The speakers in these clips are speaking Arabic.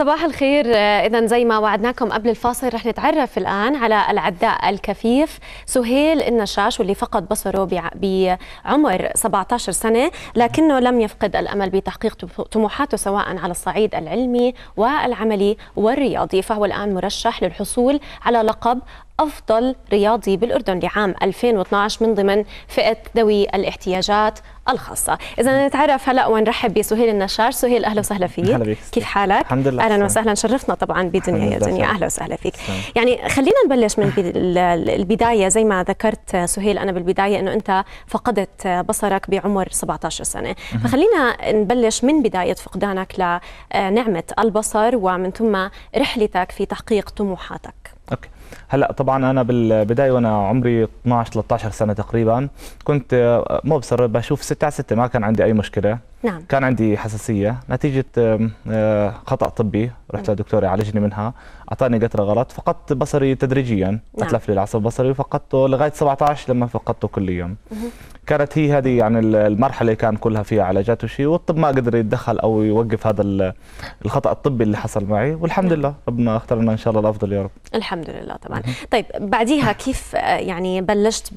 صباح الخير آه، اذا زي ما وعدناكم قبل الفاصل رح نتعرف الان على العداء الكفيف سهيل النشاش واللي فقد بصره بعمر 17 سنه لكنه لم يفقد الامل بتحقيق طموحاته سواء على الصعيد العلمي والعملي والرياضي فهو الان مرشح للحصول على لقب أفضل رياضي بالأردن لعام 2012 من ضمن فئة ذوي الاحتياجات الخاصة إذا نتعرف هلأ ونرحب بسهيل النشار سهيل أهلا وسهلا فيك كيف حالك؟ الحمد لله أهلا وسهلا شرفنا طبعا بدنيا يا دنيا أهلا وسهلا فيك سهل. يعني خلينا نبلش من البداية زي ما ذكرت سهيل أنا بالبداية أنه أنت فقدت بصرك بعمر 17 سنة فخلينا نبلش من بداية فقدانك لنعمة البصر ومن ثم رحلتك في تحقيق طموحاتك اوكي هلا طبعا انا بالبدايه وانا عمري 12 13 سنه تقريبا كنت آه، مبصر بشوف 6 على 6 ما كان عندي اي مشكله نعم كان عندي حساسيه نتيجه آه، خطا طبي رحت نعم. لدكتور عالجني منها اعطاني قطره غلط فقدت بصري تدريجيا نعم. اتلف لي العصب البصري وفقدته لغايه 17 لما فقدته كليا كانت هي هذه يعني المرحله اللي كان كلها فيها علاجات وشيء والطب ما قدر يتدخل او يوقف هذا الخطا الطبي اللي حصل معي والحمد نعم. لله ربنا اخترنا ان شاء الله الافضل يا رب الحمد لله طبعا طيب بعديها كيف آه، يعني بلشت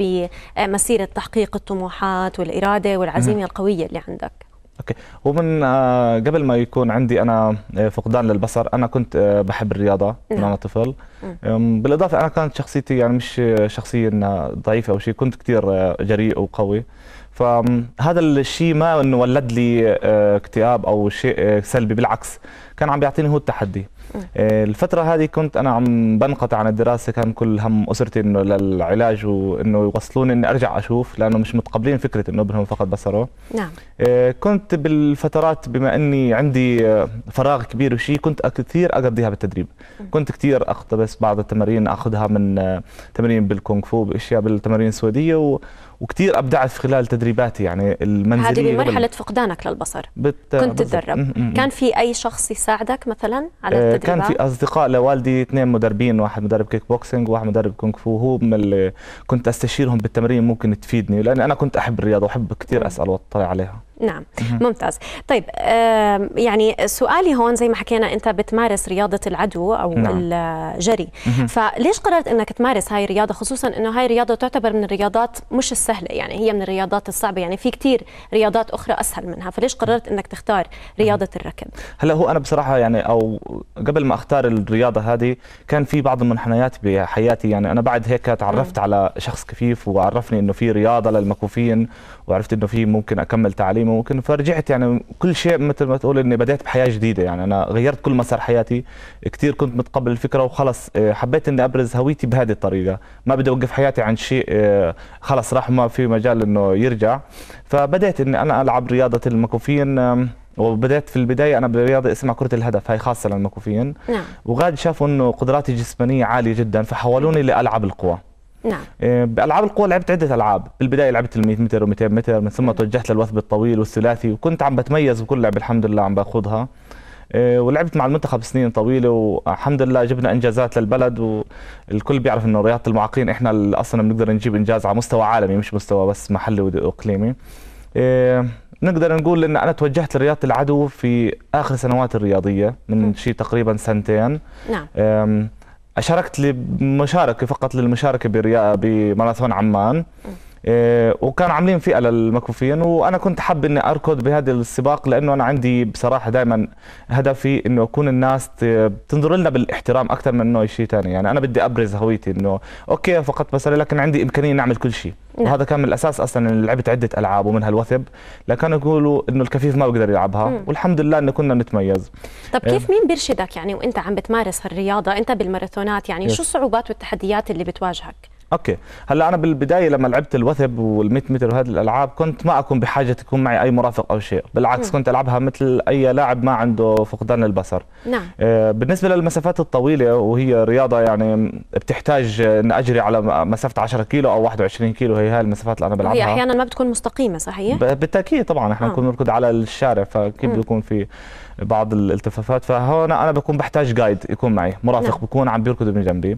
بمسيره تحقيق الطموحات والاراده والعزيمه القويه اللي عندك اوكي ومن آه، قبل ما يكون عندي انا آه، فقدان للبصر انا كنت آه، بحب الرياضه من نعم. انا طفل بالاضافه انا كانت شخصيتي يعني مش شخصيه ضعيفه او شيء كنت كثير جريء وقوي فهذا الشيء ما انه ولد لي آه، اكتئاب او شيء آه، سلبي بالعكس كان عم بيعطيني هو التحدي آه، الفترة هذه كنت أنا عم بنقطع عن الدراسة كان كل هم أسرتي إنه للعلاج وإنه يوصلوني إني أرجع أشوف لأنه مش متقبلين فكرة إنه ابنهم فقد بصره نعم كنت بالفترات بما إني عندي فراغ كبير وشي كنت كثير أقضيها بالتدريب كنت كثير أقتبس بعض التمارين أخذها من تمارين بالكونغ فو بأشياء بالتمارين السويدية وكثير ابدعت في خلال تدريباتي يعني المنزليه هذه بمرحله وال... فقدانك للبصر بت... كنت تدرب كان في اي شخص يساعدك مثلا على آه، التدريبات كان في اصدقاء لوالدي اثنين مدربين واحد مدرب كيك بوكسينج وواحد مدرب كونغ فو هو من اللي كنت استشيرهم بالتمرين ممكن تفيدني لاني انا كنت احب الرياضه واحب كثير اسال واطلع عليها نعم ممتاز طيب يعني سؤالي هون زي ما حكينا انت بتمارس رياضه العدو او نعم. الجري فليش قررت انك تمارس هاي الرياضه خصوصا انه هاي الرياضه تعتبر من الرياضات مش السهله يعني هي من الرياضات الصعبه يعني في كثير رياضات اخرى اسهل منها فليش قررت انك تختار رياضه الركض هلا هو انا بصراحه يعني او قبل ما اختار الرياضه هذه كان في بعض المنحنيات بحياتي يعني انا بعد هيك تعرفت على شخص كفيف وعرفني انه في رياضه للمكوفين وعرفت انه في ممكن اكمل تعليمه وممكن فرجعت يعني كل شيء مثل ما تقول اني بدات بحياه جديده يعني انا غيرت كل مسار حياتي كثير كنت متقبل الفكره وخلص آه، حبيت اني ابرز هويتي بهذه الطريقه ما بدي اوقف حياتي عن شيء آه، خلص راح ما في مجال انه يرجع فبدات اني انا العب رياضه المكوفين وبدأت في البداية أنا برياضة اسمها كرة الهدف هاي خاصة للمكوفين نعم. وغاد شافوا أنه قدراتي الجسمانية عالية جدا فحولوني لألعب القوى نعم بالعاب آه، القوى لعبت عده العاب بالبدايه لعبت ال 100 متر و200 متر من ثم نعم. توجهت للوثب الطويل والثلاثي وكنت عم بتميز بكل لعبه الحمد لله عم باخذها آه، ولعبت مع المنتخب سنين طويله والحمد لله جبنا انجازات للبلد والكل بيعرف انه رياضه المعاقين احنا اصلا بنقدر نجيب انجاز على مستوى عالمي مش مستوى بس محلي واقليمي آه، نقدر نقول ان انا توجهت لرياضه العدو في اخر سنوات الرياضيه من نعم. شيء تقريبا سنتين نعم شاركت لمشاركه فقط للمشاركه بماراثون عمان آه، وكان عاملين فئه للمكفوفين وانا كنت حاب اني اركض بهذا السباق لانه انا عندي بصراحه دائما هدفي انه اكون الناس تنظر لنا بالاحترام اكثر من انه شيء ثاني يعني انا بدي ابرز هويتي انه اوكي فقط بس لكن عندي امكانيه نعمل كل شيء نعم. وهذا كان من الاساس اصلا لعبت عده العاب ومنها الوثب لكانوا يقولوا انه الكفيف ما بيقدر يلعبها مم. والحمد لله انه كنا نتميز طب آه. كيف مين بيرشدك يعني وانت عم بتمارس هالرياضه انت بالماراثونات يعني يس. شو الصعوبات والتحديات اللي بتواجهك اوكي هلا انا بالبدايه لما لعبت الوثب وال100 متر وهذه الالعاب كنت ما اكون بحاجه تكون معي اي مرافق او شيء بالعكس كنت العبها مثل اي لاعب ما عنده فقدان البصر نعم آه بالنسبه للمسافات الطويله وهي رياضه يعني بتحتاج ان اجري على مسافه 10 كيلو او 21 كيلو هي هاي المسافات اللي انا بلعبها هي احيانا ما بتكون مستقيمه صحيح بالتاكيد طبعا احنا آه. بنكون نركض على الشارع فكيف بيكون في بعض الالتفافات فهون انا بكون بحتاج جايد يكون معي مرافق نعم. بكون عم بيركض من جنبي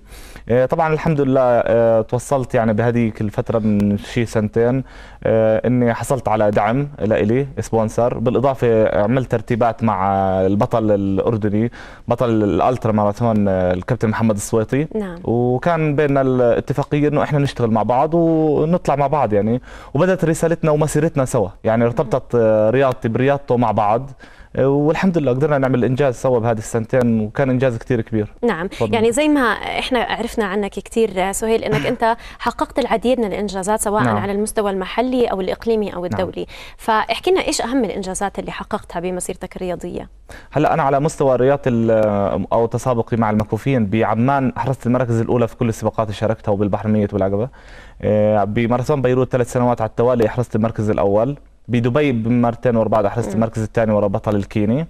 آه، طبعا الحمد لله آه، توصلت يعني بهذيك الفتره من شي سنتين آه، اني حصلت على دعم لإلي سبونسر بالاضافه عملت ترتيبات مع البطل الاردني بطل الالترا ماراثون آه، الكابتن محمد السويطي نعم. وكان بيننا الاتفاقيه انه احنا نشتغل مع بعض ونطلع مع بعض يعني وبدات رسالتنا ومسيرتنا سوا يعني ارتبطت آه، رياضتي برياضته مع بعض والحمد لله قدرنا نعمل انجاز سوا بهذه السنتين وكان انجاز كثير كبير نعم فضل. يعني زي ما احنا عرفنا عنك كثير سهيل انك نعم. انت حققت العديد من الانجازات سواء نعم. على المستوى المحلي او الاقليمي او نعم. الدولي نعم. فاحكي لنا ايش اهم الانجازات اللي حققتها بمسيرتك الرياضيه هلا انا على مستوى رياضه او تسابقي مع المكوفين بعمان حرزت المركز الاولى في كل السباقات اللي شاركتها وبالبحر ميت والعقبه آه، بماراثون بيروت ثلاث سنوات على التوالي حرزت المركز الاول بدبي بمرتين ورا بعض حرزت المركز الثاني ورا بطل الكيني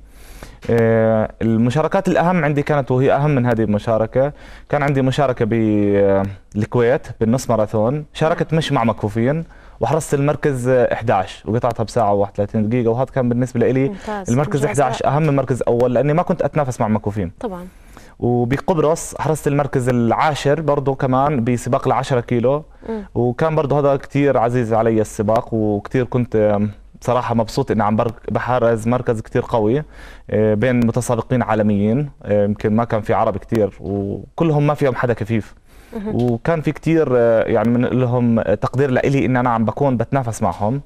آه، المشاركات الأهم عندي كانت وهي أهم من هذه المشاركة كان عندي مشاركة بالكويت آه، بالنص ماراثون شاركت مش مع مكفوفين وحرزت المركز 11 آه، وقطعتها بساعة و31 دقيقة وهذا كان بالنسبة لي المركز 11 أهم من المركز أول لأني ما كنت أتنافس مع مكفوفين طبعا وبقبرص حرزت المركز العاشر برضه كمان بسباق العشرة كيلو م. وكان برضه هذا كتير عزيز علي السباق وكتير كنت بصراحه مبسوط اني عم بحرز مركز كثير قوي آه، بين متسابقين عالميين آه، يمكن ما كان في عرب كثير وكلهم ما فيهم حدا كفيف وكان في كثير آه، يعني من لهم تقدير لإلي ان انا عم بكون بتنافس معهم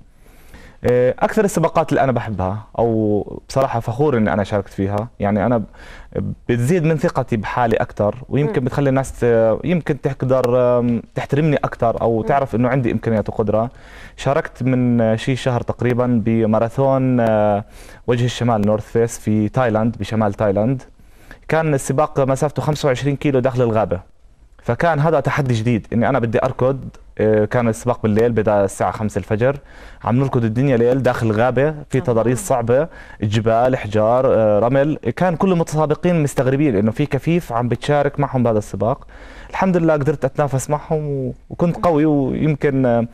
آه، اكثر السباقات اللي انا بحبها او بصراحه فخور اني انا شاركت فيها يعني انا بتزيد من ثقتي بحالي اكثر ويمكن بتخلي الناس يمكن تقدر تحترمني اكثر او تعرف انه عندي امكانيات وقدره شاركت من شي شهر تقريبا بماراثون آه، وجه الشمال نورث فيس في تايلاند بشمال تايلاند كان السباق مسافته 25 كيلو داخل الغابه فكان هذا تحدي جديد اني انا بدي اركض آه، كان السباق بالليل بدا الساعه 5 الفجر عم نركض الدنيا ليل داخل غابه في آه. تضاريس صعبه جبال حجار آه، رمل كان كل المتسابقين مستغربين انه في كفيف عم بتشارك معهم بهذا السباق الحمد لله قدرت اتنافس معهم وكنت قوي ويمكن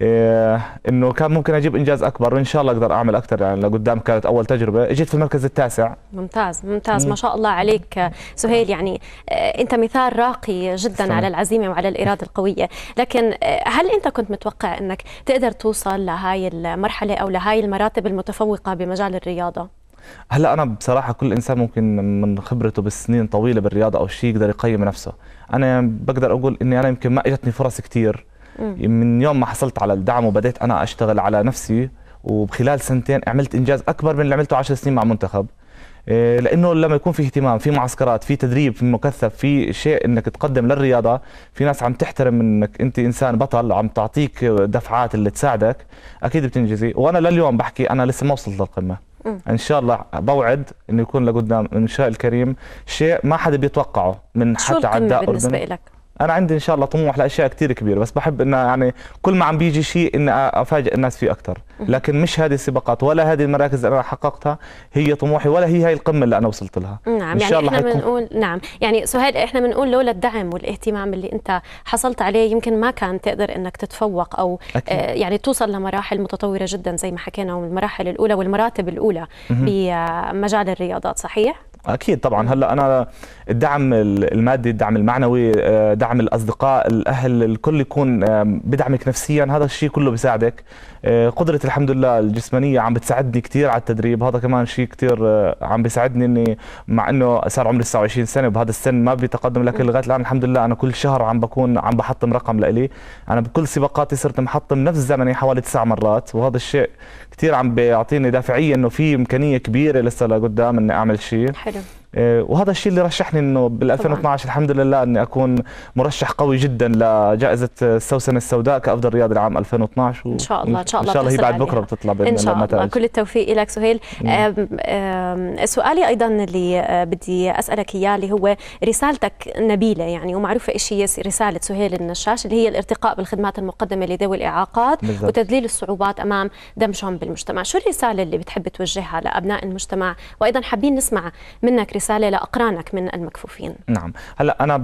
إيه، انه كان ممكن اجيب انجاز اكبر وان شاء الله اقدر اعمل اكثر يعني لقدام كانت اول تجربه اجيت في المركز التاسع ممتاز ممتاز ما شاء الله عليك سهيل يعني إيه، انت مثال راقي جدا صحيح. على العزيمه وعلى الاراده القويه لكن إيه، هل انت كنت متوقع انك تقدر توصل لهي المرحله او لهي المراتب المتفوقه بمجال الرياضه هلا انا بصراحه كل انسان ممكن من خبرته بالسنين طويله بالرياضه او شيء يقدر يقيم نفسه انا بقدر اقول اني انا يمكن ما اجتني فرص كثير من يوم ما حصلت على الدعم وبدأت أنا أشتغل على نفسي وبخلال سنتين عملت إنجاز أكبر من اللي عملته 10 سنين مع منتخب إيه، لانه لما يكون في اهتمام في معسكرات في تدريب في مكثف في شيء انك تقدم للرياضه في ناس عم تحترم انك انت انسان بطل عم تعطيك دفعات اللي تساعدك اكيد بتنجزي وانا لليوم بحكي انا لسه ما وصلت للقمه ان شاء الله بوعد انه يكون لقدام ان شاء الكريم شيء ما حدا بيتوقعه من حتى عداء بالنسبه لك انا عندي ان شاء الله طموح لاشياء كثير كبيره بس بحب انه يعني كل ما عم بيجي شيء ان افاجئ الناس فيه اكثر لكن مش هذه السباقات ولا هذه المراكز اللي انا حققتها هي طموحي ولا هي هاي القمه اللي انا وصلت لها نعم إن يعني شاء يعني الله احنا بنقول نعم يعني سهيل احنا بنقول لولا الدعم والاهتمام اللي انت حصلت عليه يمكن ما كان تقدر انك تتفوق او أكيد. آه يعني توصل لمراحل متطوره جدا زي ما حكينا والمراحل الاولى والمراتب الاولى بمجال الرياضات صحيح اكيد طبعا هلا انا الدعم المادي الدعم المعنوي آه، دعم الاصدقاء الاهل الكل يكون بدعمك نفسيا هذا الشيء كله بيساعدك آه، قدرتي الحمد لله الجسمانيه عم بتساعدني كثير على التدريب هذا كمان شيء كثير آه، عم بيساعدني اني مع انه صار عمري 29 سنه وبهذا السن ما بيتقدم لكن لغايه الان الحمد لله انا كل شهر عم بكون عم بحطم رقم لإلي انا بكل سباقاتي صرت محطم نفس زمني حوالي تسع مرات وهذا الشيء كثير عم بيعطيني دافعيه انه في امكانيه كبيره لسه لقدام اني اعمل شيء حلو آه، وهذا الشيء اللي رشحني انه بال 2012 الحمد لله اني اكون مرشح قوي جدا لجائزه السوسنه السوداء كافضل رياضي العام 2012 و... ان شاء الله ان شاء الله ان شاء الله هي بعد بكره بتطلع باذن الله ان شاء الله كل التوفيق لك سهيل أم أم سؤالي ايضا اللي آه، بدي اسالك اياه اللي هو رسالتك نبيله يعني ومعروفه ايش هي رساله سهيل النشاش اللي هي الارتقاء بالخدمات المقدمه لذوي الاعاقات بالزبط. وتذليل الصعوبات امام دمجهم بالمجتمع شو الرساله اللي بتحب توجهها لابناء المجتمع وايضا حابين نسمع منك رساله لاقرانك من المكفوفين نعم هلا انا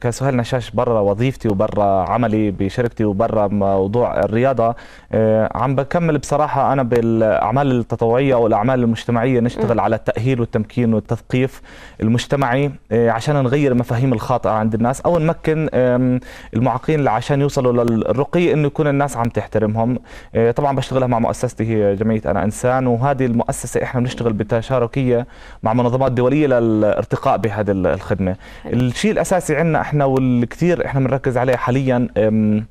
كسهيل نشاش برا وظيفتي وبرا عملي بشركتي وبرا موضوع الرياضه آه، عم بكمل بصراحه انا بالاعمال التطوعيه والاعمال المجتمعيه نشتغل م. على التاهيل والتمكين والتثقيف المجتمعي آه، عشان نغير المفاهيم الخاطئه عند الناس او نمكن المعاقين عشان يوصلوا للرقي انه يكون الناس عم تحترمهم آه، طبعا بشتغلها مع مؤسستي هي جمعيه انا انسان وهذه المؤسسه احنا بنشتغل بتشاركيه مع منظمات دوليه الاساسيه للارتقاء بهذه الخدمه حلو. الشيء الاساسي عندنا احنا والكثير احنا بنركز عليه حاليا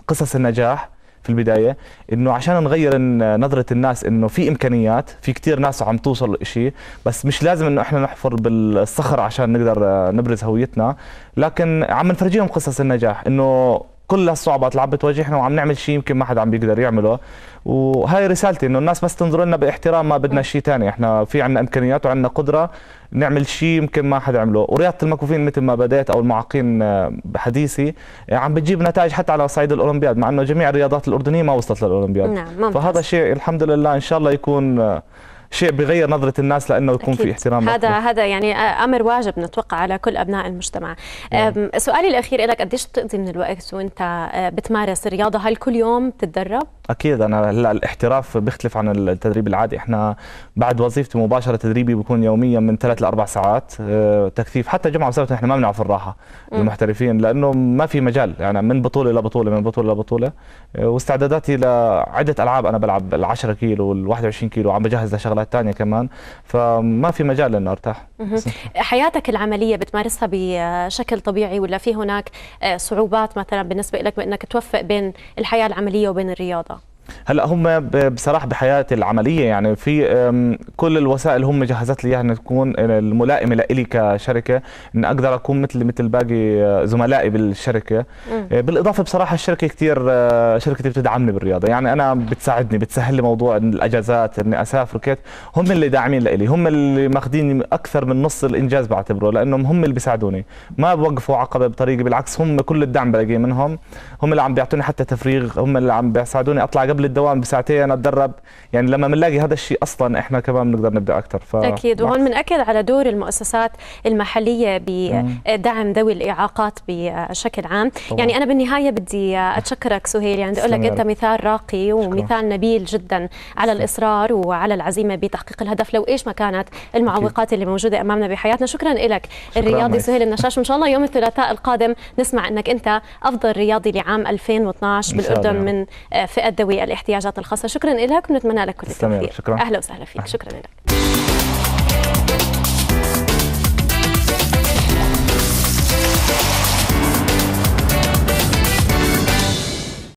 قصص النجاح في البدايه انه عشان نغير نظره الناس انه في امكانيات في كثير ناس عم توصل لشيء بس مش لازم انه احنا نحفر بالصخر عشان نقدر آه، نبرز هويتنا لكن عم نفرجيهم قصص النجاح انه كل الصعوبات اللي عم بتواجهنا وعم نعمل شيء يمكن ما حدا عم بيقدر يعمله وهي رسالتي انه الناس بس تنظر لنا باحترام ما بدنا شيء ثاني احنا في عندنا امكانيات وعندنا قدره نعمل شيء يمكن ما حدا عمله ورياضه المكوفين مثل ما بدات او المعاقين آه، بحديثي آه، عم بتجيب نتائج حتى على صعيد الاولمبياد مع انه جميع الرياضات الاردنيه ما وصلت للاولمبياد نعم فهذا شيء الحمد لله ان شاء الله يكون آه، شيء بغير نظره الناس لانه يكون في احترام هذا أكبر. هذا يعني امر واجب نتوقع على كل ابناء المجتمع نعم. سؤالي الاخير لك قديش بتقضي من الوقت وانت أه، بتمارس الرياضه هل كل يوم بتتدرب اكيد انا هلا الاحتراف بيختلف عن التدريب العادي احنا بعد وظيفتي مباشره تدريبي بيكون يوميا من ثلاث لاربع ساعات أه، تكثيف حتى جمعه وسبت احنا ما بنعرف الراحه المحترفين لانه ما في مجال يعني من بطوله لبطوله من بطوله لبطوله أه، واستعداداتي لعده العاب انا بلعب ال 10 كيلو وال 21 كيلو عم بجهز لشغلات شغلات ثانيه كمان فما في مجال انه ارتاح حياتك العمليه بتمارسها بشكل طبيعي ولا في هناك آه، صعوبات مثلا بالنسبه لك بانك توفق بين الحياه العمليه وبين الرياضه هلا هم بصراحه بحياتي العمليه يعني في كل الوسائل هم جهزت لي اياها يعني تكون الملائمه لإلي كشركه ان اقدر اكون مثل مثل باقي أه، زملائي بالشركه م. أه، بالاضافه بصراحه الشركه كثير أه، شركتي بتدعمني بالرياضه يعني انا بتساعدني بتسهل لي موضوع الاجازات اني اسافر كيت هم اللي داعمين لإلي هم اللي ماخذين اكثر من نص الانجاز بعتبره لانهم هم اللي بيساعدوني ما بوقفوا عقبه بطريقه بالعكس هم كل الدعم بلاقيه منهم هم اللي عم بيعطوني حتى تفريغ هم اللي عم بيساعدوني اطلع قبل الدوام بساعتين اتدرب يعني لما بنلاقي هذا الشيء اصلا احنا كمان بنقدر نبدا اكثر ف... اكيد نعم. وهون بناكد على دور المؤسسات المحليه بدعم ذوي الاعاقات بشكل عام طبعا. يعني انا بالنهايه بدي اتشكرك سهيل يعني بدي اقول لك انت مثال راقي ومثال نبيل جدا على الاصرار وعلى العزيمه بتحقيق الهدف لو ايش ما كانت المعوقات اللي موجوده امامنا بحياتنا شكرا لك الرياضي سهيل النشاش وان شاء الله يوم الثلاثاء القادم نسمع انك انت افضل رياضي لعام 2012 بالاردن من آه، فئه ذوي الاحتياجات الخاصه شكرا لك ونتمنى لك كل التوفيق اهلا وسهلا فيك أهلا. شكرا لك